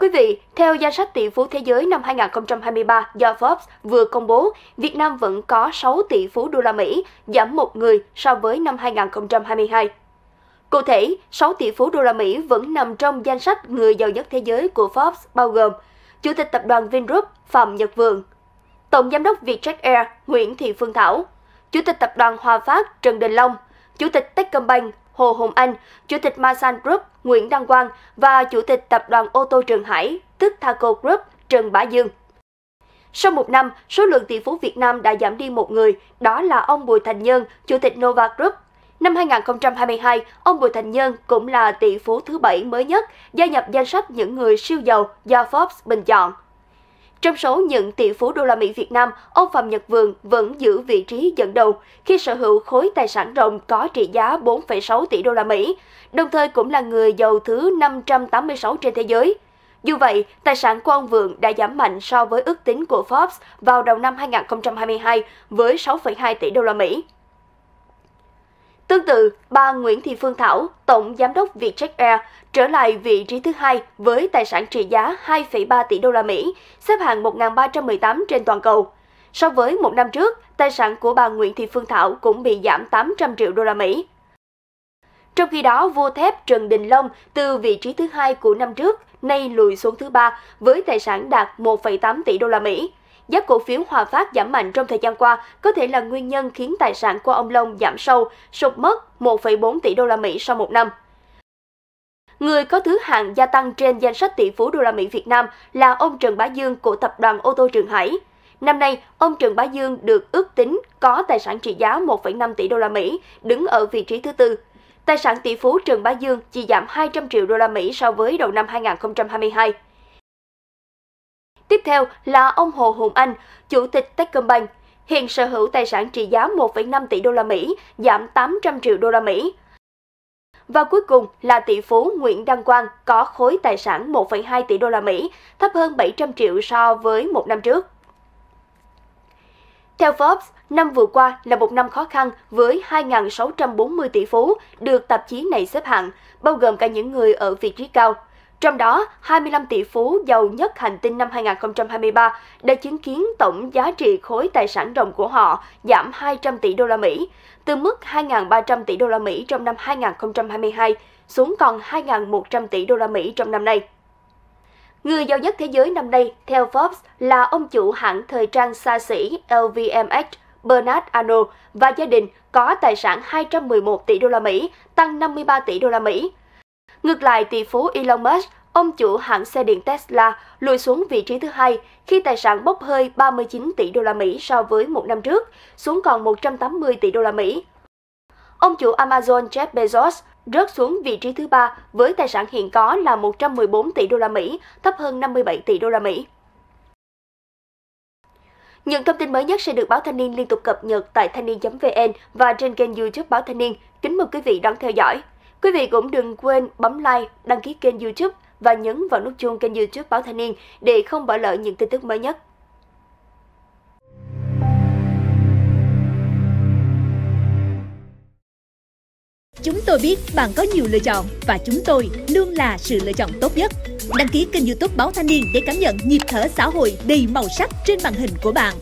quý vị, theo danh sách tỷ phú thế giới năm 2023 do Forbes vừa công bố, Việt Nam vẫn có 6 tỷ phú đô la Mỹ, giảm một người so với năm 2022. Cụ thể, 6 tỷ phú đô la Mỹ vẫn nằm trong danh sách người giàu nhất thế giới của Forbes bao gồm Chủ tịch tập đoàn Vingroup Phạm Nhật Vượng, Tổng giám đốc Vietjet Air Nguyễn Thị Phương Thảo, Chủ tịch tập đoàn Hòa Phát Trần Đình Long, Chủ tịch Techcombank Hồ Hùng Anh, Chủ tịch Masan Group Nguyễn Đăng Quang và Chủ tịch Tập đoàn ô tô Trường Hải, tức Thaco Group, Trần Bá Dương. Sau một năm, số lượng tỷ phú Việt Nam đã giảm đi một người, đó là ông Bùi Thành Nhân, Chủ tịch Nova Group. Năm 2022, ông Bùi Thành Nhân cũng là tỷ phú thứ bảy mới nhất gia nhập danh sách những người siêu giàu do Forbes bình chọn. Trong số những tỷ phú đô la Mỹ Việt Nam, ông Phạm Nhật Vượng vẫn giữ vị trí dẫn đầu khi sở hữu khối tài sản ròng có trị giá 4,6 tỷ đô la Mỹ, đồng thời cũng là người giàu thứ 586 trên thế giới. Dù vậy, tài sản của ông Vượng đã giảm mạnh so với ước tính của Forbes vào đầu năm 2022 với 6,2 tỷ đô la Mỹ. Tương tự, bà Nguyễn Thị Phương Thảo, Tổng Giám đốc Vietjet Air, trở lại vị trí thứ hai với tài sản trị giá 2,3 tỷ đô la Mỹ, xếp hạng 1.318 trên toàn cầu. So với một năm trước, tài sản của bà Nguyễn Thị Phương Thảo cũng bị giảm 800 triệu đô la Mỹ. Trong khi đó, vua thép Trần Đình Long từ vị trí thứ hai của năm trước nay lùi xuống thứ ba với tài sản đạt 1,8 tỷ đô la Mỹ giá cổ phiếu Hòa Phát giảm mạnh trong thời gian qua có thể là nguyên nhân khiến tài sản của ông Long giảm sâu, sụt mất 1,4 tỷ đô la Mỹ sau một năm. Người có thứ hạng gia tăng trên danh sách tỷ phú đô la Mỹ Việt Nam là ông Trần Bá Dương của tập đoàn ô tô Trường Hải. Năm nay, ông Trần Bá Dương được ước tính có tài sản trị giá 1,5 tỷ đô la Mỹ, đứng ở vị trí thứ tư. Tài sản tỷ phú Trần Bá Dương chỉ giảm 200 triệu đô la Mỹ so với đầu năm 2022. Tiếp theo là ông Hồ Hùng Anh, chủ tịch Techcombank, hiện sở hữu tài sản trị giá 1,5 tỷ đô la Mỹ, giảm 800 triệu đô la Mỹ. Và cuối cùng là tỷ phú Nguyễn Đăng Quang có khối tài sản 1,2 tỷ đô la Mỹ, thấp hơn 700 triệu so với một năm trước. Theo Forbes, năm vừa qua là một năm khó khăn với 2.640 tỷ phú được tạp chí này xếp hạng, bao gồm cả những người ở vị trí cao trong đó, 25 tỷ phú giàu nhất hành tinh năm 2023 đã chứng kiến tổng giá trị khối tài sản ròng của họ giảm 200 tỷ đô la Mỹ, từ mức 2.300 tỷ đô la Mỹ trong năm 2022 xuống còn 2.100 tỷ đô la Mỹ trong năm nay. Người giàu nhất thế giới năm nay, theo Forbes, là ông chủ hãng thời trang xa xỉ LVMH Bernard Arnault và gia đình có tài sản 211 tỷ đô la Mỹ, tăng 53 tỷ đô la Mỹ Ngược lại, tỷ phú Elon Musk, ông chủ hãng xe điện Tesla, lùi xuống vị trí thứ hai khi tài sản bốc hơi 39 tỷ đô la Mỹ so với một năm trước, xuống còn 180 tỷ đô la Mỹ. Ông chủ Amazon Jeff Bezos rớt xuống vị trí thứ ba với tài sản hiện có là 114 tỷ đô la Mỹ, thấp hơn 57 tỷ đô la Mỹ. Những thông tin mới nhất sẽ được Báo Thanh niên liên tục cập nhật tại thanh niên.vn và trên kênh YouTube Báo Thanh niên. Kính mời quý vị đón theo dõi. Quý vị cũng đừng quên bấm like, đăng ký kênh YouTube và nhấn vào nút chuông kênh YouTube Báo Thanh niên để không bỏ lỡ những tin tức mới nhất. Chúng tôi biết bạn có nhiều lựa chọn và chúng tôi luôn là sự lựa chọn tốt nhất. Đăng ký kênh YouTube Báo Thanh niên để cảm nhận nhịp thở xã hội đầy màu sắc trên màn hình của bạn.